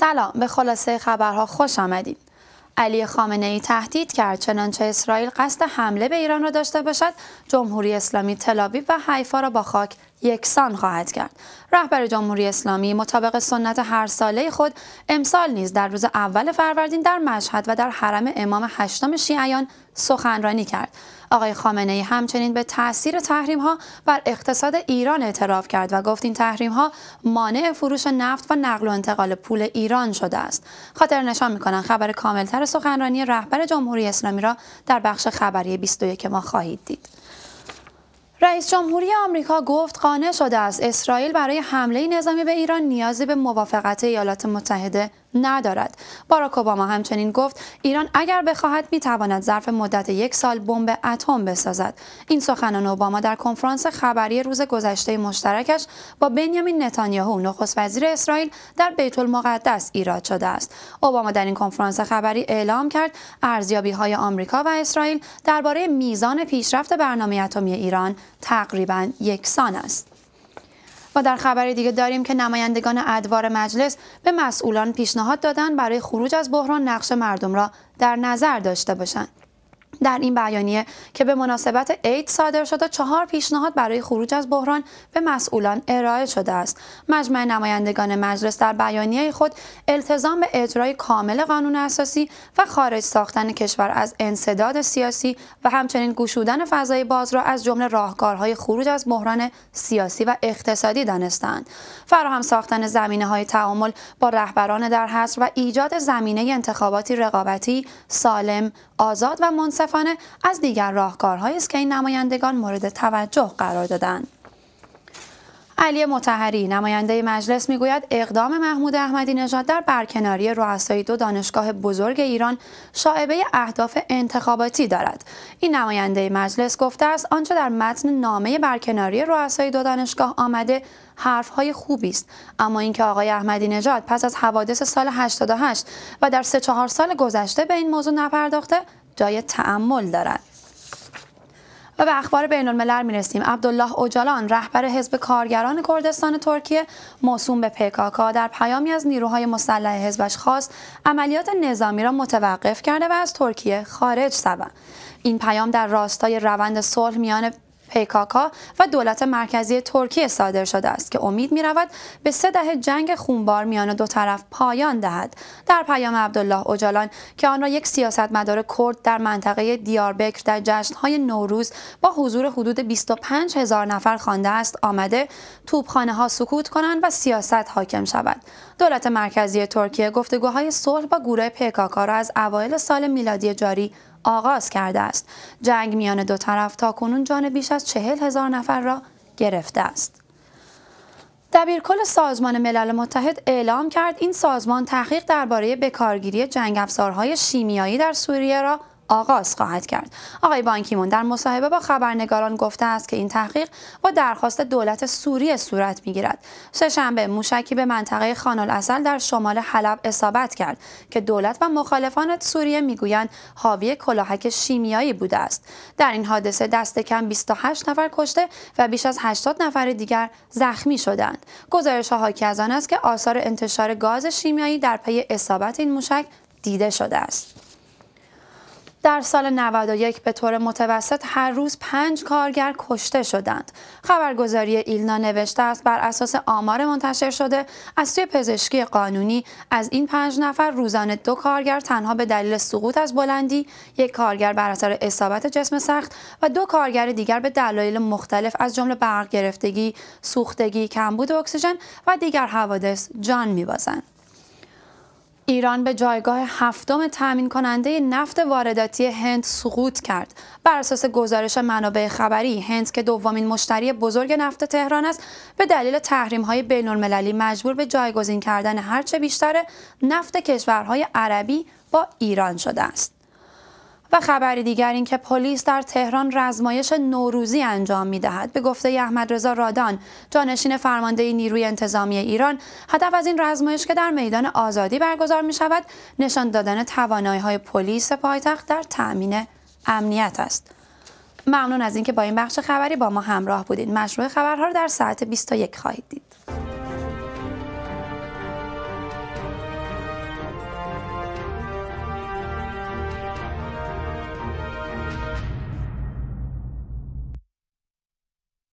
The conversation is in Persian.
سلام به خلاصه خبرها خوش آمدید. علی خامنه ای تهدید کرد چنانچه اسرائیل قصد حمله به ایران را داشته باشد جمهوری اسلامی تلابیب و حیفا را با خاک یکسان خواهد کرد رهبر جمهوری اسلامی مطابق سنت هر ساله خود امسال نیز در روز اول فروردین در مشهد و در حرم امام هشتم شیعیان سخنرانی کرد آقای خامنه ای همچنین به تاثیر تحریم ها بر اقتصاد ایران اعتراف کرد و گفت این تحریم ها مانع فروش نفت و نقل و انتقال پول ایران شده است خاطر نشان میکنن خبر کاملتر سخنرانی رهبر جمهوری اسلامی را در بخش خبری 21 ما خواهید دید رئیس جمهوری آمریکا گفت قانع شده است اسرائیل برای حمله نظامی به ایران نیازی به موافقت ایالات متحده ندارد باراک اوباما همچنین گفت ایران اگر بخواهد میتواند ظرف مدت یک سال بمب اتم بسازد این سخنان اوباما در کنفرانس خبری روز گذشته مشترکش با بنیامین نتانیاهو نخست وزیر اسرائیل در بیت المقدس ایراد شده است اوباما در این کنفرانس خبری اعلام کرد ارزیابی های آمریکا و اسرائیل درباره میزان پیشرفت برنامه اتمی ایران تقریبا یکسان است و در خبر دیگه داریم که نمایندگان ادوار مجلس به مسئولان پیشنهاد دادن برای خروج از بحران نقش مردم را در نظر داشته باشند. در این بیانیه که به مناسبت عید صادر شده چهار پیشنهاد برای خروج از بحران به مسئولان ارائه شده است مجمع نمایندگان مجلس در بیانیه خود التزام به اجرای کامل قانون اساسی و خارج ساختن کشور از انصداد سیاسی و همچنین گشودن فضای باز را از جمله راهکارهای خروج از بحران سیاسی و اقتصادی دانستند فراهم ساختن زمینه های تعامل با رهبران در حصر و ایجاد زمینه انتخاباتی رقابتی سالم آزاد و منصف. از دیگر راهکارهایی است که این نمایندگان مورد توجه قرار دادند علی متحری نماینده مجلس میگوید اقدام محمود احمدی نژاد در برکناری رؤسای دو دانشگاه بزرگ ایران شاعبه اهداف انتخاباتی دارد این نماینده مجلس گفته است آنچه در متن نامه برکناری رؤسای دو دانشگاه آمده حرفهای خوبی است اما اینکه آقای احمدی نژاد پس از حوادث سال 88 و در سه چهار سال گذشته به این موضوع نپرداخته جای تعمل دارد و به اخبار بین الملل می رسیم عبدالله اوجالان رهبر حزب کارگران کردستان ترکیه موسوم به پکاکا در پیامی از نیروهای مسلح حزبش خواست عملیات نظامی را متوقف کرده و از ترکیه خارج شوند این پیام در راستای روند صلح میان پیکاکا و دولت مرکزی ترکیه صادر شده است که امید می به سه دهه جنگ خونبار میان دو طرف پایان دهد در پیام عبدالله اوجالان که آن را یک سیاستمدار کرد در منطقه دیاربکر در جشنهای نوروز با حضور حدود 25 هزار نفر خوانده است آمده توپخانه ها سکوت کنند و سیاست حاکم شود دولت مرکزی ترکیه گفتگوهای صلح با گروه پکاکا را از اوایل سال میلادی جاری آغاز کرده است. جنگ میان دو طرف تا کنون جان بیش از چهل هزار نفر را گرفته است. دبیرکل سازمان ملل متحد اعلام کرد این سازمان تحقیق درباره بکارگیری جنگ افزارهای شیمیایی در سوریه را آغاز خواهد کرد آقای بانکیمون در مصاحبه با خبرنگاران گفته است که این تحقیق با درخواست دولت سوریه صورت میگیرد سهشنبه موشکی به منطقه خان اصل در شمال حلب اصابت کرد که دولت و مخالفان سوریه میگویند حاوی کلاهک شیمیایی بوده است در این حادثه دست کم 28 نفر کشته و بیش از 80 نفر دیگر زخمی شدند گزارش ها حاکی از آن است که آثار انتشار گاز شیمیایی در پی اصابت این موشک دیده شده است در سال 91 به طور متوسط هر روز پنج کارگر کشته شدند. خبرگزاری ایلنا نوشته است بر اساس آمار منتشر شده از سوی پزشکی قانونی از این پنج نفر روزانه دو کارگر تنها به دلیل سقوط از بلندی، یک کارگر بر اثر اصابت جسم سخت و دو کارگر دیگر به دلایل مختلف از جمله برق گرفتگی، سوختگی، کمبود اکسیژن و دیگر حوادث جان می‌بازند. ایران به جایگاه هفتم تأمین کننده نفت وارداتی هند سقوط کرد. بر اساس گزارش منابع خبری، هند که دومین مشتری بزرگ نفت تهران است، به دلیل تحریم‌های بین‌المللی مجبور به جایگزین کردن هرچه بیشتر نفت کشورهای عربی با ایران شده است. و خبر دیگر اینکه پلیس در تهران رزمایش نوروزی انجام می دهد. به گفته احمد رضا رادان جانشین فرمانده نیروی انتظامی ایران هدف از این رزمایش که در میدان آزادی برگزار می شود نشان دادن توانایی های پلیس پایتخت در تامین امنیت است ممنون از اینکه با این بخش خبری با ما همراه بودید مشروع خبرها رو در ساعت 21 خواهید دید